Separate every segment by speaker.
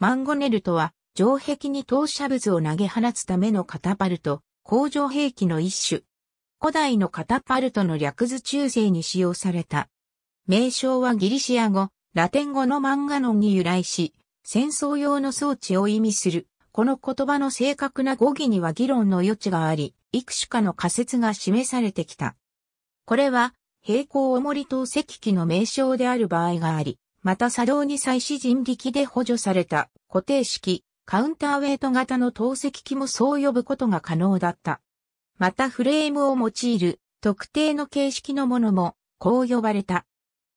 Speaker 1: マンゴネルとは、城壁に投射物を投げ放つためのカタパルト、工場兵器の一種。古代のカタパルトの略図中世に使用された。名称はギリシア語、ラテン語のマンガノンに由来し、戦争用の装置を意味する。この言葉の正確な語義には議論の余地があり、幾種かの仮説が示されてきた。これは、平行重り投石器の名称である場合があり、また作動に際し人力で補助された固定式、カウンターウェイト型の透析機もそう呼ぶことが可能だった。またフレームを用いる特定の形式のものもこう呼ばれた。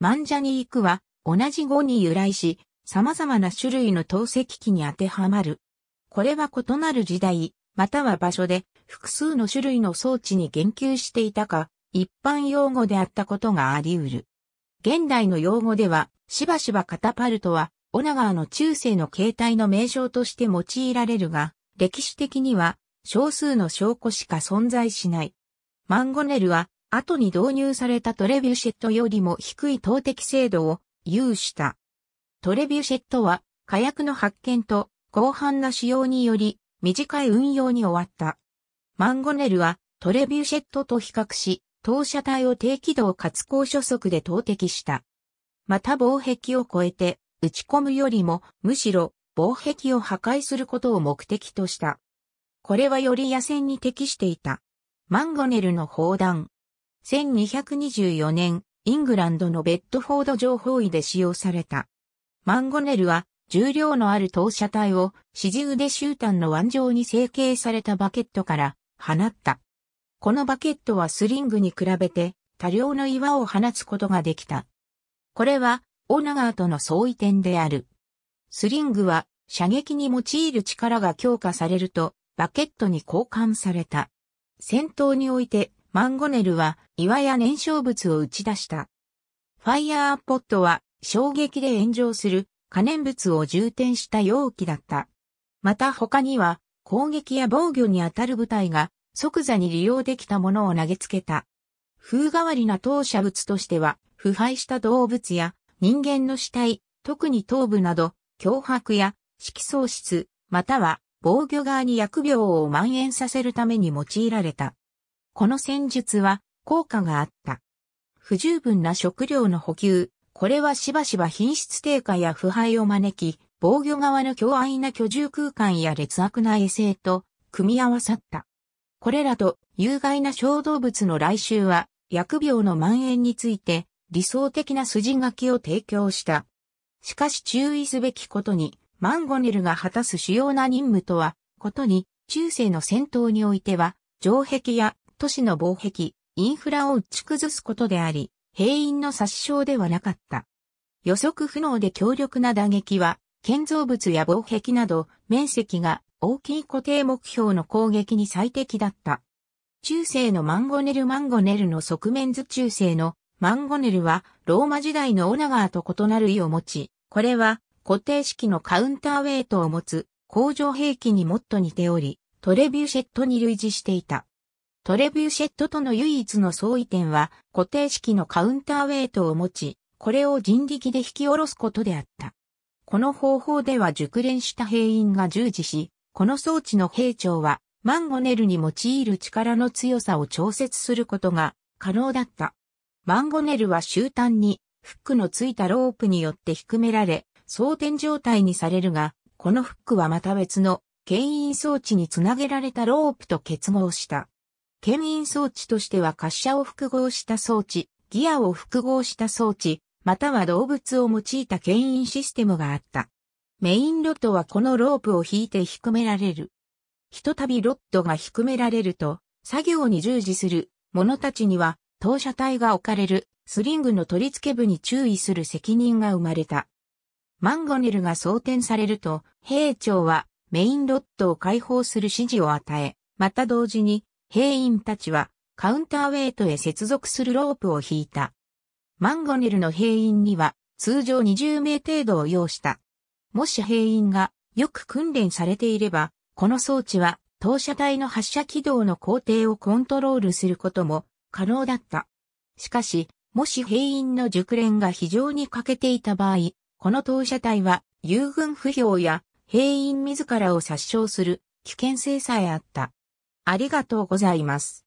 Speaker 1: マンジャニークは同じ語に由来し、様々な種類の透析機に当てはまる。これは異なる時代、または場所で複数の種類の装置に言及していたか、一般用語であったことがあり得る。現代の用語では、しばしばカタパルトは、オナガーの中世の形態の名称として用いられるが、歴史的には、少数の証拠しか存在しない。マンゴネルは、後に導入されたトレビュシェットよりも低い投擲精度を有した。トレビュシェットは、火薬の発見と、広範な使用により、短い運用に終わった。マンゴネルは、トレビュシェットと比較し、投射体を低軌道かつ高初速で投擲した。また防壁を越えて、打ち込むよりも、むしろ、防壁を破壊することを目的とした。これはより野戦に適していた。マンゴネルの砲弾。1224年、イングランドのベッドフォード情報位で使用された。マンゴネルは、重量のある投射体を、指示腕集団の腕上に成形されたバケットから、放った。このバケットはスリングに比べて多量の岩を放つことができた。これはオナガーとの相違点である。スリングは射撃に用いる力が強化されるとバケットに交換された。戦闘においてマンゴネルは岩や燃焼物を打ち出した。ファイヤーポットは衝撃で炎上する可燃物を充填した容器だった。また他には攻撃や防御に当たる部隊が即座に利用できたものを投げつけた。風変わりな投射物としては、腐敗した動物や人間の死体、特に頭部など、脅迫や色喪失、または防御側に薬病を蔓延させるために用いられた。この戦術は効果があった。不十分な食料の補給、これはしばしば品質低下や腐敗を招き、防御側の強愛な居住空間や劣悪な衛生と組み合わさった。これらと有害な小動物の来襲は、薬病の蔓延について理想的な筋書きを提供した。しかし注意すべきことに、マンゴネルが果たす主要な任務とは、ことに、中世の戦闘においては、城壁や都市の防壁、インフラを打ち崩すことであり、兵員の殺傷ではなかった。予測不能で強力な打撃は、建造物や防壁など面積が大きい固定目標の攻撃に最適だった。中世のマンゴネルマンゴネルの側面図中世のマンゴネルはローマ時代のオナガーと異なる意を持ち、これは固定式のカウンターウェイトを持つ工場兵器にもっと似ており、トレビューシェットに類似していた。トレビューシェットとの唯一の相違点は固定式のカウンターウェイトを持ち、これを人力で引き下ろすことであった。この方法では熟練した兵員が従事し、この装置の兵長はマンゴネルに用いる力の強さを調節することが可能だった。マンゴネルは終端にフックのついたロープによって低められ、装填状態にされるが、このフックはまた別の牽引装置につなげられたロープと結合した。牽引装置としては滑車を複合した装置、ギアを複合した装置、または動物を用いた牽引システムがあった。メインロッドはこのロープを引いて低められる。ひとたびロッドが低められると、作業に従事する者たちには、当社体が置かれるスリングの取り付け部に注意する責任が生まれた。マンゴネルが装填されると、兵長はメインロッドを解放する指示を与え、また同時に兵員たちはカウンターウェイトへ接続するロープを引いた。マンゴネルの兵員には通常20名程度を要した。もし兵員がよく訓練されていれば、この装置は投射体の発射軌道の工程をコントロールすることも可能だった。しかし、もし兵員の熟練が非常に欠けていた場合、この投射体は友軍不評や兵員自らを殺傷する危険性さえあった。ありがとうございます。